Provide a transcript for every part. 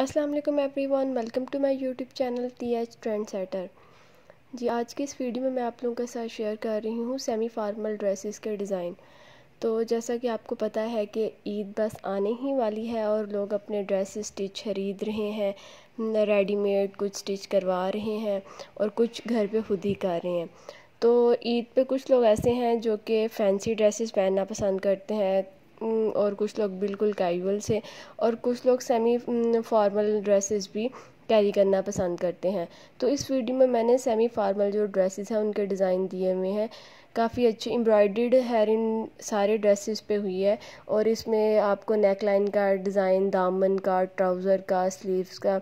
Aslam everyone welcome to my YouTube channel T H trend setter जी आज की इस वीडियो में मैं आप लोगों के साथ शेयर कर रही हूँ सेमी फार्मल ड्रेसेस के डिज़ाइन तो जैसा कि आपको पता है कि ईद बस आने ही वाली है और लोग अपने ड्रेस स्टिच खरीद रहे हैं रेडीमेड कुछ स्टिच करवा रहे हैं और कुछ घर पे खुद ही कर रहे हैं तो ईद पे कुछ लोग ऐसे हैं जो कि फ़ैंसी ड्रेसेस पहनना पसंद करते हैं हम्म, और कुछ लोग बिल्कुल कैजुअल से और कुछ लोग सेमी फॉर्मल ड्रेसेस भी कैरी करना पसंद करते हैं तो इस वीडियो में मैंने सेमी फार्मल जो ड्रेसेस हैं उनके डिज़ाइन दिए हुए हैं काफ़ी अच्छी एम्ब्रॉयड्रीड हेयर इन सारे ड्रेसेस पे हुई है और इसमें आपको नेक लाइन का डिज़ाइन दामन का ट्राउज़र का स्लीव्स का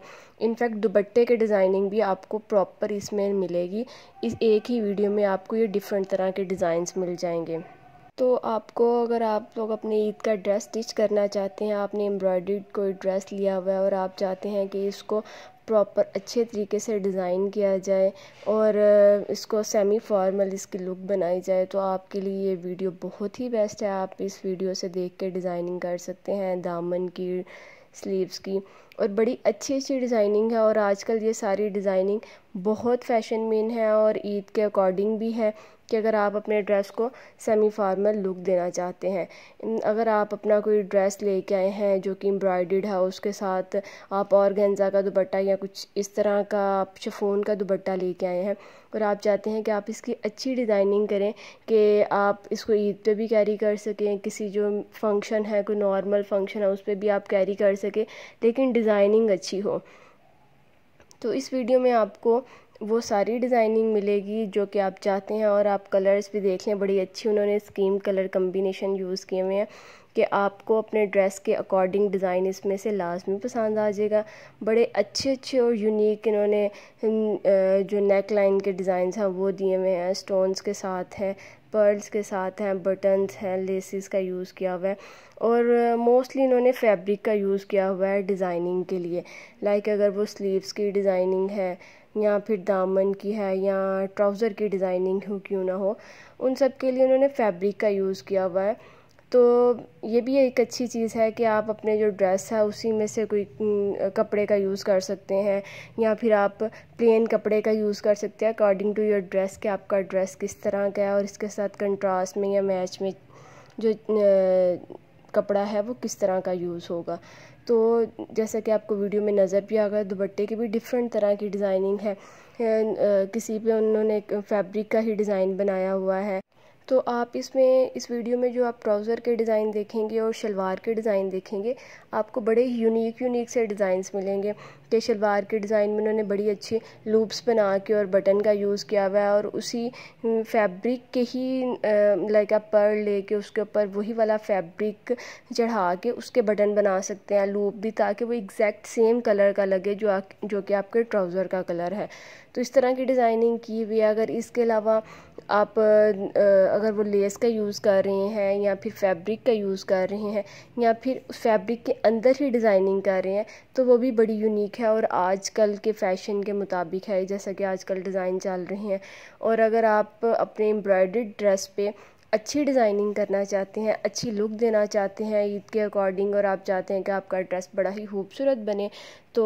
इनफैक्ट दुपट्टे के डिज़ाइनिंग भी आपको प्रॉपर इसमें मिलेगी इस एक ही वीडियो में आपको ये डिफरेंट तरह के डिज़ाइंस मिल जाएंगे तो आपको अगर आप लोग अपने ईद का ड्रेस स्टिच करना चाहते हैं आपने एम्ब्रॉयड्रीड कोई ड्रेस लिया हुआ है और आप चाहते हैं कि इसको प्रॉपर अच्छे तरीके से डिज़ाइन किया जाए और इसको सेमी फॉर्मल इसकी लुक बनाई जाए तो आपके लिए ये वीडियो बहुत ही बेस्ट है आप इस वीडियो से देख के डिज़ाइनिंग कर सकते हैं दामन की स्लीव्स की और बड़ी अच्छी अच्छी डिज़ाइनिंग है और आजकल ये सारी डिज़ाइनिंग बहुत फैशन मेन है और ईद के अकॉर्डिंग भी है कि अगर आप अपने ड्रेस को सेमी फार्मल लुक देना चाहते हैं अगर आप अपना कोई ड्रेस लेके आए हैं जो कि एम्ब्रॉयड है उसके साथ आप और गेंजा का दुपट्टा या कुछ इस तरह का आप शफोन का दुपट्टा लेके आए हैं और आप चाहते हैं कि आप इसकी अच्छी डिज़ाइनिंग करें कि आप इसको ईद पे भी कैरी कर सकें किसी जो फंक्शन है कोई नॉर्मल फंक्शन है उस पर भी आप कैरी कर सकें लेकिन डिज़ाइनिंग अच्छी हो तो इस वीडियो में आपको वो सारी डिज़ाइनिंग मिलेगी जो कि आप चाहते हैं और आप कलर्स भी देख लें बड़ी अच्छी उन्होंने स्कीम कलर कम्बिनेशन यूज़ किए हुए हैं कि आपको अपने ड्रेस के अकॉर्डिंग डिज़ाइन इसमें से लाजमी पसंद आ जाएगा बड़े अच्छे अच्छे और यूनिक इन्होंने जो नेक लाइन के डिज़ाइन हैं वो दिए हुए हैं स्टोन्स के साथ हैं पर्ल्स के साथ हैं बटन्स हैं लेसिस का यूज़ किया हुआ है और मोस्टली इन्होंने फैब्रिक का यूज़ किया हुआ है डिज़ाइनिंग के लिए लाइक अगर वो स्लीव्स की डिज़ाइनिंग है या फिर दामन की है या ट्राउज़र की डिज़ाइनिंग हो क्यों ना हो उन सब के लिए उन्होंने फैब्रिक का यूज़ किया हुआ है तो ये भी एक अच्छी चीज़ है कि आप अपने जो ड्रेस है उसी में से कोई कपड़े का यूज़ कर सकते हैं या फिर आप प्लेन कपड़े का यूज़ कर सकते हैं अकॉर्डिंग टू योर ड्रेस कि आपका ड्रेस किस तरह का है और इसके साथ कंट्रास्ट में या मैच में जो कपड़ा है वो किस तरह का यूज़ होगा तो जैसा कि आपको वीडियो में नज़र भी आ गया दुपट्टे की भी डिफरेंट तरह की डिज़ाइनिंग है किसी पे उन्होंने फैब्रिक का ही डिज़ाइन बनाया हुआ है तो आप इसमें इस वीडियो में जो आप ट्राउज़र के डिज़ाइन देखेंगे और शलवार के डिज़ाइन देखेंगे आपको बड़े यूनिक यूनिक से डिज़ाइंस मिलेंगे कि शलवार के डिज़ाइन में उन्होंने बड़ी अच्छी लूप्स बना के और बटन का यूज़ किया हुआ है और उसी फैब्रिक के ही लाइक आप ले लेके उसके ऊपर वही वाला फैब्रिक चढ़ा के उसके बटन बना सकते हैं लूप भी ताकि वो एग्जैक्ट सेम कलर का लगे जो आ, जो कि आपके ट्राउज़र का कलर है तो इस तरह की डिज़ाइनिंग की हुई है अगर इसके अलावा आप अगर वो लेस का यूज़ कर रहे हैं या फिर फैब्रिक का यूज़ कर रहे हैं या फिर फैब्रिक के अंदर ही डिज़ाइनिंग कर रहे हैं तो वो भी बड़ी यूनिक है और आजकल के फ़ैशन के मुताबिक है जैसा कि आजकल डिज़ाइन चल रहे हैं और अगर आप अपने एम्ब्रॉयड ड्रेस पे अच्छी डिज़ाइनिंग करना चाहते हैं अच्छी लुक देना चाहते हैं ईद के अकॉर्डिंग और आप चाहते हैं कि आपका ड्रेस बड़ा ही खूबसूरत बने तो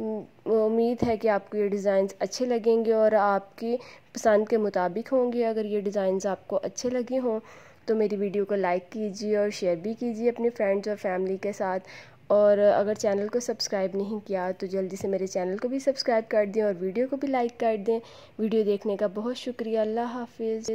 उम्मीद है कि आपको ये डिज़ाइन अच्छे लगेंगे और आपकी पसंद के मुताबिक होंगे अगर ये डिज़ाइंस आपको अच्छे लगे हों तो मेरी वीडियो को लाइक कीजिए और शेयर भी कीजिए अपने फ्रेंड्स और फैमिली के साथ और अगर चैनल को सब्सक्राइब नहीं किया तो जल्दी से मेरे चैनल को भी सब्सक्राइब कर दें और वीडियो को भी लाइक कर दें वीडियो देखने का बहुत शुक्रिया अल्लाह हाफिज़